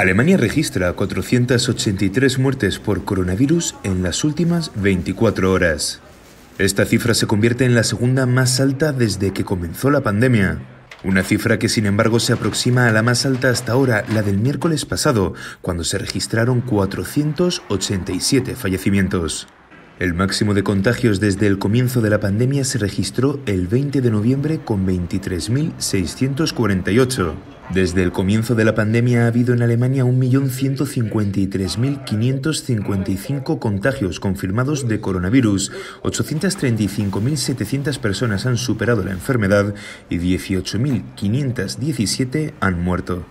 Alemania registra 483 muertes por coronavirus en las últimas 24 horas. Esta cifra se convierte en la segunda más alta desde que comenzó la pandemia. Una cifra que sin embargo se aproxima a la más alta hasta ahora, la del miércoles pasado, cuando se registraron 487 fallecimientos. El máximo de contagios desde el comienzo de la pandemia se registró el 20 de noviembre con 23.648. Desde el comienzo de la pandemia ha habido en Alemania 1.153.555 contagios confirmados de coronavirus, 835.700 personas han superado la enfermedad y 18.517 han muerto.